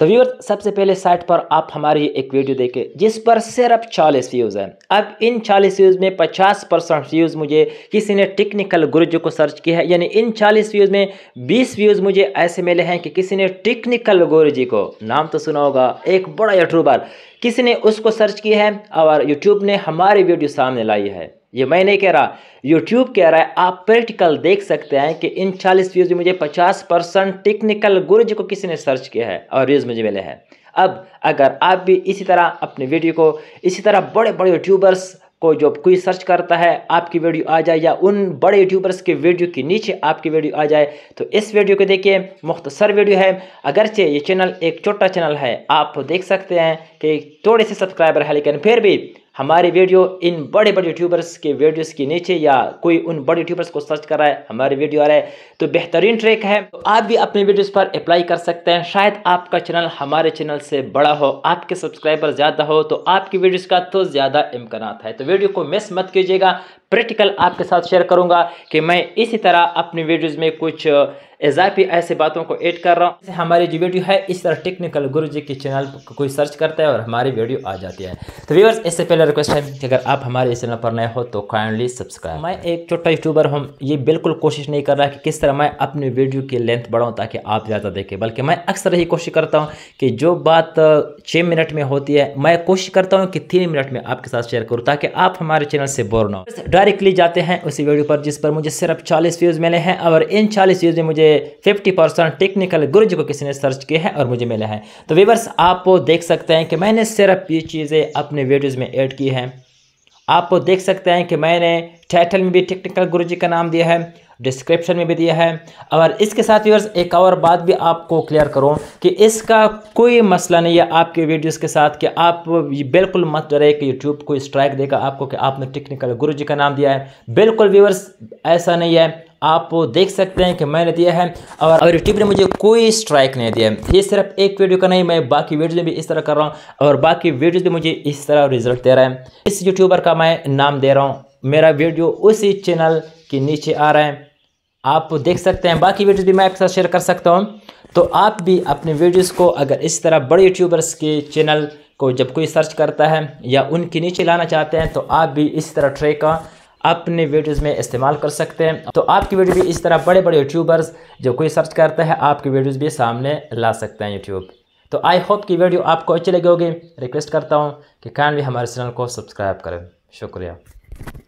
तो व्यूअर सबसे पहले साइट पर आप हमारी एक वीडियो देखें जिस पर सिर्फ चालीस व्यूज़ हैं अब इन चालीस व्यूज़ में पचास परसेंट व्यूज़ मुझे किसी ने टेक्निकल गुरुजू को सर्च किया है यानी इन चालीस व्यूज़ में बीस व्यूज़ मुझे ऐसे मिले हैं कि किसी ने टेक्निकल गुरुजी को नाम तो सुना होगा एक बड़ा यूट्यूबर किसने उसको सर्च किया है और यूट्यूब ने हमारी वीडियो सामने लाई है ये मैं नहीं कह रहा यूट्यूब कह रहा है आप प्रैक्टिकल देख सकते हैं कि इन 40 व्यूज़ में मुझे 50 परसेंट टेक्निकल गुरुज को किसी ने सर्च किया है और व्यूज़ मुझे मिले हैं अब अगर आप भी इसी तरह अपने वीडियो को इसी तरह बड़े बड़े यूट्यूबर्स को जो कोई सर्च करता है आपकी वीडियो आ जाए या उन बड़े यूट्यूबर्स के वीडियो के नीचे आपकी वीडियो आ जाए तो इस वीडियो को देखिए मुख्तसर वीडियो है अगरचे ये चैनल एक छोटा चैनल है आप देख सकते हैं कि थोड़े से सब्सक्राइबर है लेकिन फिर भी हमारे वीडियो इन बड़े बड़े यूट्यूबर्स के वीडियोस के नीचे या कोई उन बड़े यूट्यूबर्स को सर्च कर रहा है हमारे वीडियो आ रहा है तो बेहतरीन ट्रैक है तो आप भी अपने वीडियोस पर अप्लाई कर सकते हैं शायद आपका चैनल हमारे चैनल से बड़ा हो आपके सब्सक्राइबर ज़्यादा हो तो आपकी वीडियोज़ का तो ज़्यादा इम्कान है तो वीडियो को मिस मत कीजिएगा प्रैक्टिकल आपके साथ शेयर करूँगा कि मैं इसी तरह अपनी वीडियोज़ में कुछ एजापी ऐसे बातों को ऐड कर रहा हूँ हमारी जो वीडियो है इस तरह टेक्निकल गुरु जी के चैनल को कोई सर्च करता है और हमारी वीडियो आ जाती है तो व्यवर्स इससे पहले रिक्वेस्ट है कि अगर आप हमारे इस चैनल पर नए हो तो काइंडली सब्सक्राइब मैं एक छोटा यूट्यूबर हूँ ये बिल्कुल कोशिश नहीं कर रहा कि किस तरह मैं अपनी वीडियो की लेंथ बढ़ाऊँ ताकि आप ज़्यादा देखें बल्कि मैं अक्सर ही कोशिश करता हूँ कि जो बात छः मिनट में होती है मैं कोशिश करता हूँ कि तीन मिनट में आपके साथ शेयर करूँ ताकि आप हमारे चैनल से बोर ना हो डायरेक्टली जाते हैं उसी वीडियो पर जिस पर मुझे सिर्फ चालीस व्यूज़ मिले हैं और इन चालीस व्यूज़ में मुझे फिफ्टी परसेंट टेक्निकल गुरु जी को किसी ने सर्च किया है और मुझे मिला है तो वीवर्स आप देख सकते हैं कि मैंने सिर्फ ये चीज़ें अपने वीडियोज़ में ऐड की हैं आप देख सकते हैं कि मैंने टाइटल में भी टेक्निकल गुरु जी का नाम दिया है डिस्क्रिप्शन में भी दिया है और इसके साथ व्यवर्स एक और बात भी आपको क्लियर करूं कि इसका कोई मसला नहीं है आपके वीडियोस के साथ कि आप ये बिल्कुल मत डरे कि यूट्यूब को स्ट्राइक देगा आपको कि आपने टेक्निकल गुरु जी का नाम दिया है बिल्कुल व्यूअर्स ऐसा नहीं है आप देख सकते हैं कि मैंने दिया है और अगर यूट्यूब ने मुझे कोई स्ट्राइक नहीं दिया है ये सिर्फ एक वीडियो का नहीं मैं बाकी वीडियो भी इस तरह कर रहा हूँ और बाकी वीडियोज भी मुझे इस तरह रिजल्ट दे रहा है इस यूट्यूबर का मैं नाम दे रहा हूँ मेरा वीडियो उसी चैनल के नीचे आ रहा है आप देख सकते हैं बाकी वीडियो भी मैं आपके साथ शेयर कर सकता हूँ तो आप भी अपने वीडियोज़ को अगर इस तरह बड़े यूट्यूबर्स के चैनल को जब कोई सर्च करता है या उनके नीचे लाना चाहते हैं तो आप भी इस तरह ट्रे का अपने वीडियोज़ में इस्तेमाल कर सकते हैं तो आपकी वीडियो भी इस तरह बड़े बड़े यूट्यूबर्स जो कोई सर्च करते हैं आपकी वीडियोज़ भी सामने ला सकते हैं यूट्यूब तो आई होप कि वीडियो आपको अच्छी लगी होगी रिक्वेस्ट करता हूँ कि कैन भी हमारे चैनल को सब्सक्राइब करें शुक्रिया